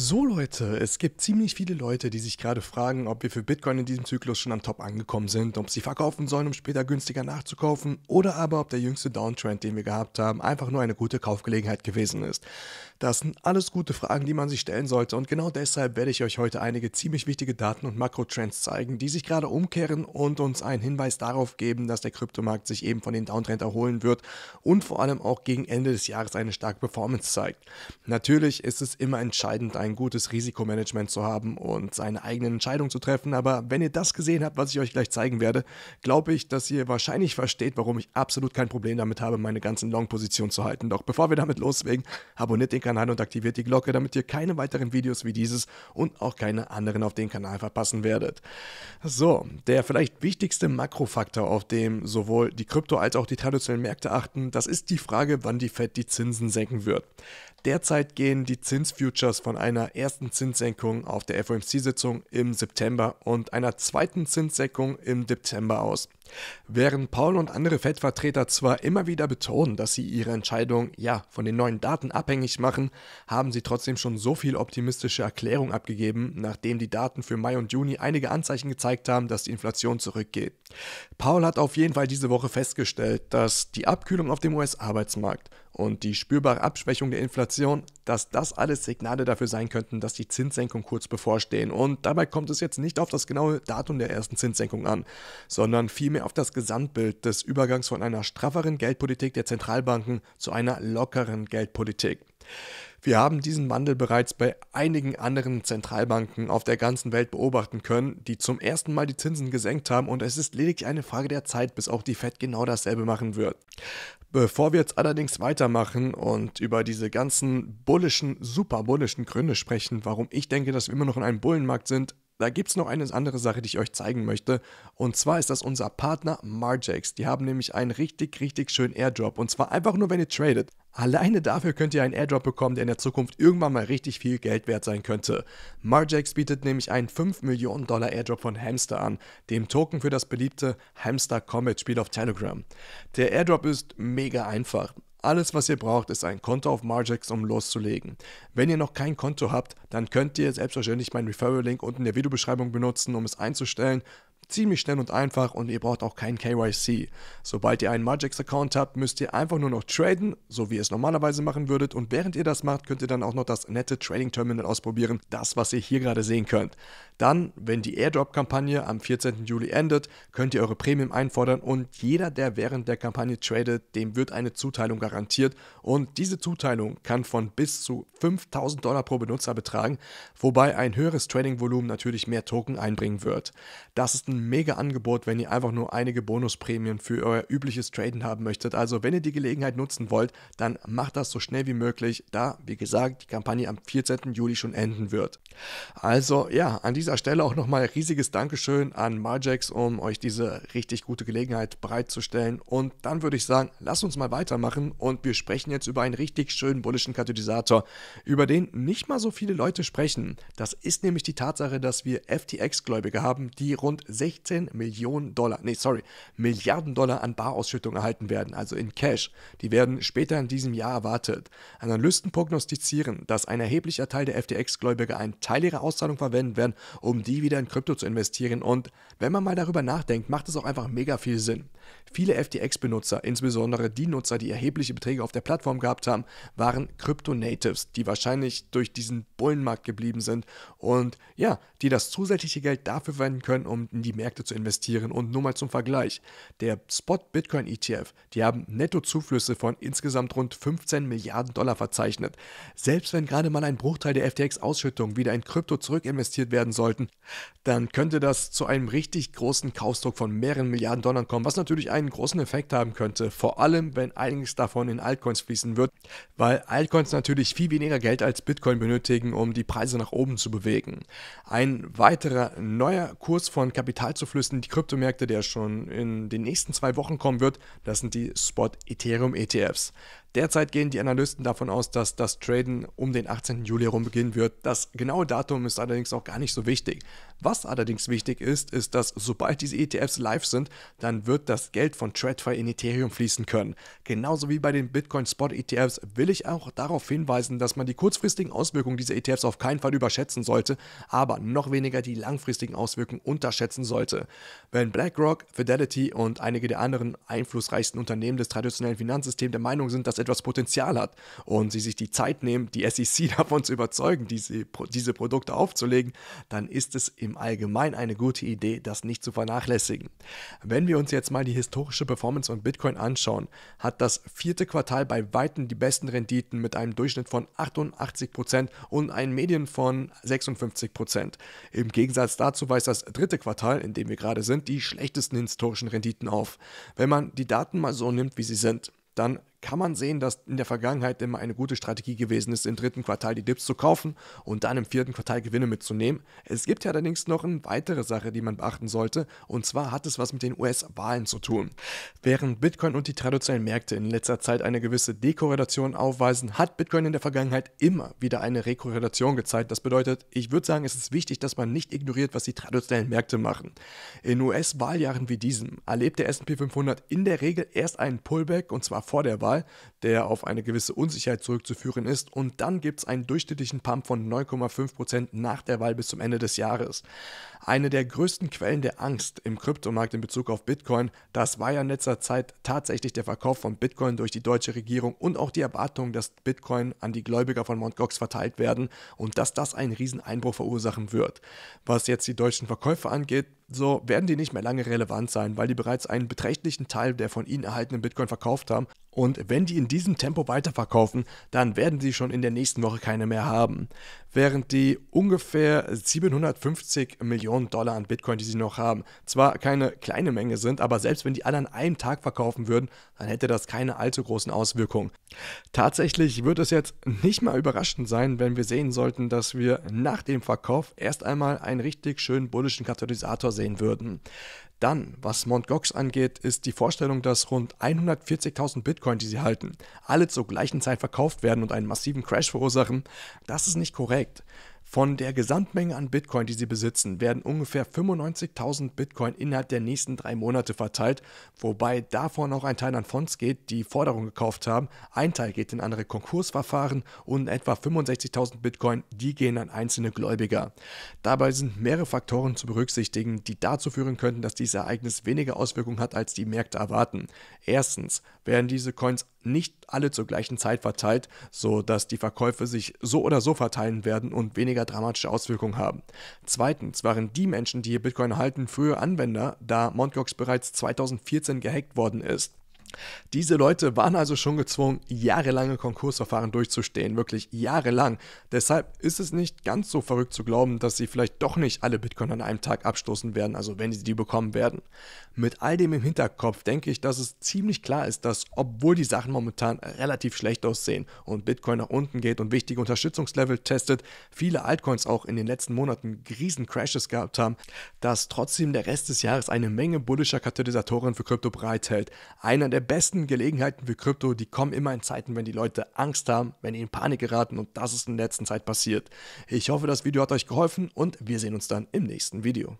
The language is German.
So Leute, es gibt ziemlich viele Leute, die sich gerade fragen, ob wir für Bitcoin in diesem Zyklus schon am Top angekommen sind, ob sie verkaufen sollen, um später günstiger nachzukaufen oder aber ob der jüngste Downtrend, den wir gehabt haben, einfach nur eine gute Kaufgelegenheit gewesen ist. Das sind alles gute Fragen, die man sich stellen sollte und genau deshalb werde ich euch heute einige ziemlich wichtige Daten und Makrotrends zeigen, die sich gerade umkehren und uns einen Hinweis darauf geben, dass der Kryptomarkt sich eben von dem Downtrend erholen wird und vor allem auch gegen Ende des Jahres eine starke Performance zeigt. Natürlich ist es immer entscheidend, ein ein gutes Risikomanagement zu haben und seine eigenen Entscheidungen zu treffen. Aber wenn ihr das gesehen habt, was ich euch gleich zeigen werde, glaube ich, dass ihr wahrscheinlich versteht, warum ich absolut kein Problem damit habe, meine ganzen Long-Positionen zu halten. Doch bevor wir damit loslegen, abonniert den Kanal und aktiviert die Glocke, damit ihr keine weiteren Videos wie dieses und auch keine anderen auf den Kanal verpassen werdet. So, der vielleicht wichtigste Makrofaktor, auf dem sowohl die Krypto als auch die traditionellen Märkte achten, das ist die Frage, wann die Fed die Zinsen senken wird. Derzeit gehen die Zinsfutures von einer ersten Zinssenkung auf der FOMC-Sitzung im September und einer zweiten Zinssenkung im Dezember aus. Während Paul und andere Fed-Vertreter zwar immer wieder betonen, dass sie ihre Entscheidung ja von den neuen Daten abhängig machen, haben sie trotzdem schon so viel optimistische Erklärung abgegeben, nachdem die Daten für Mai und Juni einige Anzeichen gezeigt haben, dass die Inflation zurückgeht. Paul hat auf jeden Fall diese Woche festgestellt, dass die Abkühlung auf dem US-Arbeitsmarkt und die spürbare Abschwächung der Inflation dass das alles Signale dafür sein könnten, dass die Zinssenkung kurz bevorstehen. Und dabei kommt es jetzt nicht auf das genaue Datum der ersten Zinssenkung an, sondern vielmehr auf das Gesamtbild des Übergangs von einer strafferen Geldpolitik der Zentralbanken zu einer lockeren Geldpolitik. Wir haben diesen Wandel bereits bei einigen anderen Zentralbanken auf der ganzen Welt beobachten können, die zum ersten Mal die Zinsen gesenkt haben und es ist lediglich eine Frage der Zeit, bis auch die Fed genau dasselbe machen wird. Bevor wir jetzt allerdings weitermachen und über diese ganzen bullischen, super bullischen Gründe sprechen, warum ich denke, dass wir immer noch in einem Bullenmarkt sind, da gibt es noch eine andere Sache, die ich euch zeigen möchte. Und zwar ist das unser Partner Marjax. Die haben nämlich einen richtig, richtig schönen Airdrop. Und zwar einfach nur, wenn ihr tradet. Alleine dafür könnt ihr einen Airdrop bekommen, der in der Zukunft irgendwann mal richtig viel Geld wert sein könnte. Marjax bietet nämlich einen 5 Millionen Dollar Airdrop von Hamster an, dem Token für das beliebte Hamster Combat Spiel auf Telegram. Der Airdrop ist mega einfach. Alles, was ihr braucht, ist ein Konto auf Margex, um loszulegen. Wenn ihr noch kein Konto habt, dann könnt ihr selbstverständlich meinen Referral-Link unten in der Videobeschreibung benutzen, um es einzustellen ziemlich schnell und einfach und ihr braucht auch kein KYC. Sobald ihr einen Magix-Account habt, müsst ihr einfach nur noch traden, so wie ihr es normalerweise machen würdet und während ihr das macht, könnt ihr dann auch noch das nette Trading Terminal ausprobieren, das was ihr hier gerade sehen könnt. Dann, wenn die Airdrop-Kampagne am 14. Juli endet, könnt ihr eure Premium einfordern und jeder, der während der Kampagne tradet, dem wird eine Zuteilung garantiert und diese Zuteilung kann von bis zu 5000 Dollar pro Benutzer betragen, wobei ein höheres Trading-Volumen natürlich mehr Token einbringen wird. Das ist ein ein mega Angebot, wenn ihr einfach nur einige Bonusprämien für euer übliches Traden haben möchtet. Also wenn ihr die Gelegenheit nutzen wollt, dann macht das so schnell wie möglich, da, wie gesagt, die Kampagne am 14. Juli schon enden wird. Also ja, an dieser Stelle auch nochmal riesiges Dankeschön an Marjax, um euch diese richtig gute Gelegenheit bereitzustellen. Und dann würde ich sagen, lasst uns mal weitermachen und wir sprechen jetzt über einen richtig schönen bullischen Katalysator, über den nicht mal so viele Leute sprechen. Das ist nämlich die Tatsache, dass wir FTX-Gläubige haben, die rund 60 16 Millionen Dollar, nee, sorry, Milliarden Dollar an Barausschüttung erhalten werden, also in Cash. Die werden später in diesem Jahr erwartet. Analysten prognostizieren, dass ein erheblicher Teil der FTX-Gläubiger einen Teil ihrer Auszahlung verwenden werden, um die wieder in Krypto zu investieren. Und wenn man mal darüber nachdenkt, macht es auch einfach mega viel Sinn. Viele FTX-Benutzer, insbesondere die Nutzer, die erhebliche Beträge auf der Plattform gehabt haben, waren crypto natives die wahrscheinlich durch diesen Bullenmarkt geblieben sind und ja, die das zusätzliche Geld dafür verwenden können, um in die Märkte zu investieren. Und nur mal zum Vergleich, der Spot Bitcoin ETF, die haben Nettozuflüsse von insgesamt rund 15 Milliarden Dollar verzeichnet. Selbst wenn gerade mal ein Bruchteil der FTX-Ausschüttung wieder in Krypto zurückinvestiert werden sollten, dann könnte das zu einem richtig großen Kaufdruck von mehreren Milliarden Dollar kommen, was natürlich natürlich einen großen Effekt haben könnte, vor allem wenn einiges davon in Altcoins fließen wird, weil Altcoins natürlich viel weniger Geld als Bitcoin benötigen, um die Preise nach oben zu bewegen. Ein weiterer neuer Kurs von Kapitalzuflüssen in die Kryptomärkte, der schon in den nächsten zwei Wochen kommen wird, das sind die Spot Ethereum ETFs. Derzeit gehen die Analysten davon aus, dass das Traden um den 18. Juli herum beginnen wird. Das genaue Datum ist allerdings auch gar nicht so wichtig. Was allerdings wichtig ist, ist, dass sobald diese ETFs live sind, dann wird das Geld von TradFi in Ethereum fließen können. Genauso wie bei den Bitcoin Spot ETFs will ich auch darauf hinweisen, dass man die kurzfristigen Auswirkungen dieser ETFs auf keinen Fall überschätzen sollte, aber noch weniger die langfristigen Auswirkungen unterschätzen sollte. Wenn BlackRock, Fidelity und einige der anderen einflussreichsten Unternehmen des traditionellen Finanzsystems der Meinung sind, dass etwas Potenzial hat und sie sich die Zeit nehmen, die SEC davon zu überzeugen, diese, diese Produkte aufzulegen, dann ist es im Allgemeinen eine gute Idee, das nicht zu vernachlässigen. Wenn wir uns jetzt mal die historische Performance von Bitcoin anschauen, hat das vierte Quartal bei Weitem die besten Renditen mit einem Durchschnitt von 88% und einem Medien von 56%. Im Gegensatz dazu weist das dritte Quartal, in dem wir gerade sind, die schlechtesten historischen Renditen auf. Wenn man die Daten mal so nimmt, wie sie sind, dann kann man sehen, dass in der Vergangenheit immer eine gute Strategie gewesen ist, im dritten Quartal die Dips zu kaufen und dann im vierten Quartal Gewinne mitzunehmen. Es gibt ja allerdings noch eine weitere Sache, die man beachten sollte, und zwar hat es was mit den US-Wahlen zu tun. Während Bitcoin und die traditionellen Märkte in letzter Zeit eine gewisse Dekorrelation aufweisen, hat Bitcoin in der Vergangenheit immer wieder eine Rekorrelation gezeigt. Das bedeutet, ich würde sagen, es ist wichtig, dass man nicht ignoriert, was die traditionellen Märkte machen. In US-Wahljahren wie diesem erlebt der SP 500 in der Regel erst einen Pullback, und zwar vor der Wahl Auswahl, der auf eine gewisse Unsicherheit zurückzuführen ist. Und dann gibt es einen durchschnittlichen Pump von 9,5% nach der Wahl bis zum Ende des Jahres. Eine der größten Quellen der Angst im Kryptomarkt in Bezug auf Bitcoin, das war ja in letzter Zeit tatsächlich der Verkauf von Bitcoin durch die deutsche Regierung und auch die Erwartung, dass Bitcoin an die Gläubiger von Mt. Gox verteilt werden und dass das einen riesen Einbruch verursachen wird. Was jetzt die deutschen Verkäufe angeht, so werden die nicht mehr lange relevant sein, weil die bereits einen beträchtlichen Teil der von ihnen erhaltenen Bitcoin verkauft haben. Und wenn die in diesem Tempo weiterverkaufen, dann werden sie schon in der nächsten Woche keine mehr haben. Während die ungefähr 750 Millionen Dollar an Bitcoin, die sie noch haben, zwar keine kleine Menge sind, aber selbst wenn die alle an einem Tag verkaufen würden, dann hätte das keine allzu großen Auswirkungen. Tatsächlich wird es jetzt nicht mal überraschend sein, wenn wir sehen sollten, dass wir nach dem Verkauf erst einmal einen richtig schönen bullischen Katalysator sehen würden. Dann, was Mt. angeht, ist die Vorstellung, dass rund 140.000 Bitcoin, die sie halten, alle zur gleichen Zeit verkauft werden und einen massiven Crash verursachen, das ist nicht korrekt. Von der Gesamtmenge an Bitcoin, die sie besitzen, werden ungefähr 95.000 Bitcoin innerhalb der nächsten drei Monate verteilt, wobei davon auch ein Teil an Fonds geht, die Forderungen gekauft haben, ein Teil geht in andere Konkursverfahren und etwa 65.000 Bitcoin, die gehen an einzelne Gläubiger. Dabei sind mehrere Faktoren zu berücksichtigen, die dazu führen könnten, dass dieses Ereignis weniger Auswirkungen hat, als die Märkte erwarten. Erstens werden diese Coins nicht alle zur gleichen Zeit verteilt, sodass die Verkäufe sich so oder so verteilen werden und weniger dramatische Auswirkungen haben. Zweitens waren die Menschen, die hier Bitcoin halten, frühe Anwender, da Mt. bereits 2014 gehackt worden ist. Diese Leute waren also schon gezwungen, jahrelange Konkursverfahren durchzustehen, wirklich jahrelang. Deshalb ist es nicht ganz so verrückt zu glauben, dass sie vielleicht doch nicht alle Bitcoin an einem Tag abstoßen werden, also wenn sie die bekommen werden. Mit all dem im Hinterkopf denke ich, dass es ziemlich klar ist, dass obwohl die Sachen momentan relativ schlecht aussehen und Bitcoin nach unten geht und wichtige Unterstützungslevel testet, viele Altcoins auch in den letzten Monaten riesen Crashes gehabt haben, dass trotzdem der Rest des Jahres eine Menge bullischer Katalysatoren für Krypto bereithält. Einer der der besten Gelegenheiten für Krypto, die kommen immer in Zeiten, wenn die Leute Angst haben, wenn die in Panik geraten und das ist in der letzten Zeit passiert. Ich hoffe, das Video hat euch geholfen und wir sehen uns dann im nächsten Video.